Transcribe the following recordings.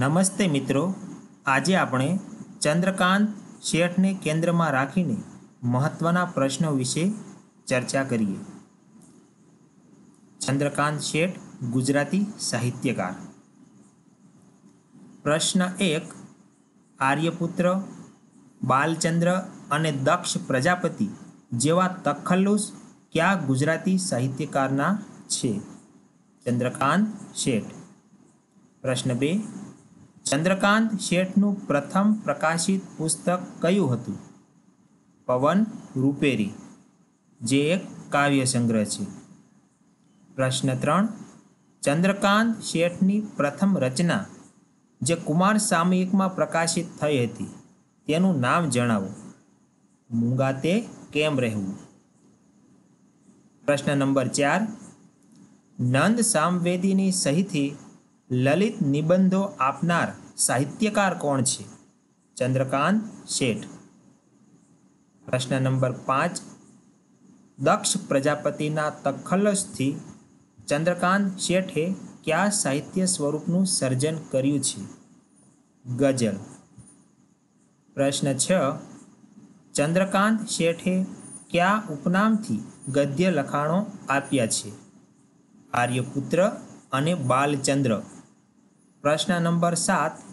નમસ્તે મિત્રો આજે આપણે ચંદ્રકાંત શેઠને કેન્દ્રમાં રાખીને મહત્ત્વના પ્રશ્નો વિશે ચર્ચા કરીએ ચંદ્રકાંત શેઠ ગુજરાતી સાહિત્યકાર પ્રશ્ન એક આર્યપુત્ર બાલચંદ્ર અને દક્ષ પ્રજાપતિ જેવા તખલ્લુસ કયા ગુજરાતી સાહિત્યકારના છે ચંદ્રકાંત શેઠ પ્રશ્ન બે ચંદ્રકાંત શેઠનું પ્રથમ પ્રકાશિત પુસ્તક કયું હતું પવન રૂપેરી જે એક કાવ્ય સંગ્રહ છે પ્રશ્ન ત્રણ ચંદ્રકાંત શેઠની પ્રથમ રચના જે કુમાર સામયિકમાં પ્રકાશિત થઈ હતી તેનું નામ જણાવો મૂંગાતે કેમ રહેવું પ્રશ્ન નંબર ચાર નંદ સામવેદીની સહીથી લલિત નિબંધો આપનાર સાહિત્યકાર કોણ છે ચંદ્રકાંત શેઠ પ્રશ્ન નંબર પાંચ દક્ષ પ્રજાપતિના તખલ્લસથી ચંદ્રકાંત શેઠે કયા સાહિત્ય સ્વરૂપનું સર્જન કર્યું છે ગઝલ પ્રશ્ન છ ચંદ્રકાંત શેઠે કયા ઉપનામથી ગદ્ય લખાણો આપ્યા છે આર્યપુત્ર અને બાલચંદ્ર પ્રશ્ન નંબર સાત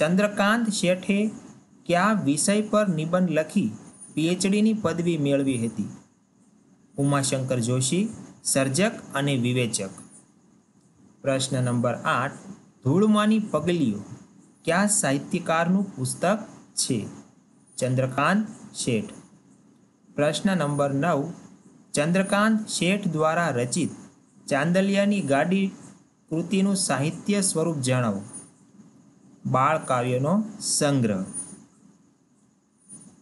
ચંદ્રકાંત શેઠે કયા વિષય પર નિબંધ લખી પીએચડીની પદવી મેળવી હતી ઉમાશંકર જોશી સર્જક અને વિવેચક પ્રશ્ન નંબર આઠ ધૂળમાંની પગલીઓ કયા સાહિત્યકારનું પુસ્તક છે ચંદ્રકાંત શેઠ પ્રશ્ન નંબર નવ ચંદ્રકાંત શેઠ દ્વારા રચિત ચાંદલિયાની ગાડી કૃતિનું સાહિત્ય સ્વરૂપ જણાવો બાળ કાવ્યોનો સંગ્રહ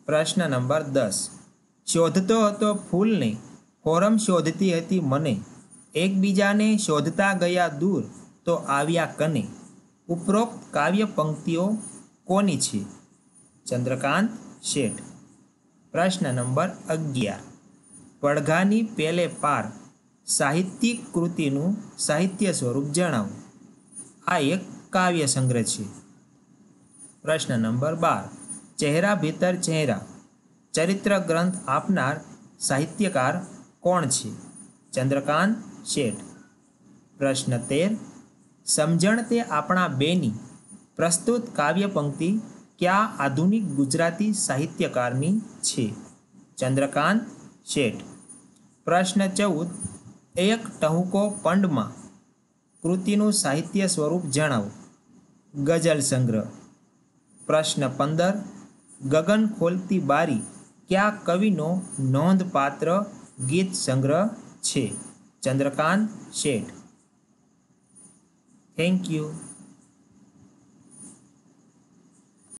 પ્રશ્ન નંબર દસ શોધતો હતો ફૂલને ફોરમ શોધતી હતી મને એકબીજાને શોધતા ગયા દૂર તો આવ્યા કને ઉપરોક્ત કાવ્ય પંક્તિઓ કોની છે ચંદ્રકાંત શેઠ પ્રશ્ન નંબર અગિયાર પડઘાની પેલે પાર સાહિત્યિક કૃતિનું સાહિત્ય સ્વરૂપ જણાવો આ એક કાવ્ય સંગ્રહ છે પ્રશ્ન નંબર બાર ચહેરા ભીતર ચહેરા ચરિત્ર ગ્રંથ આપનાર સાહિત્યકાર કોણ છે ચંદ્રકાંત શેઠ પ્રશ્ન તેર સમજણ તે આપણા બેની પ્રસ્તુત કાવ્ય પંક્તિ ક્યાં આધુનિક ગુજરાતી સાહિત્યકારની છે ચંદ્રકાંત શેઠ પ્રશ્ન ચૌદ એક ટહુકો પંડમાં કૃતિનું સાહિત્ય સ્વરૂપ જણાવો ગઝલ સંગ્રહ પ્રશ્ન પંદર ગગન ખોલતી બારી કયા કવિનો નોંધપાત્ર ગીત સંગ્રહ છે ચંદ્રકાંત શેઠ થેન્ક યુ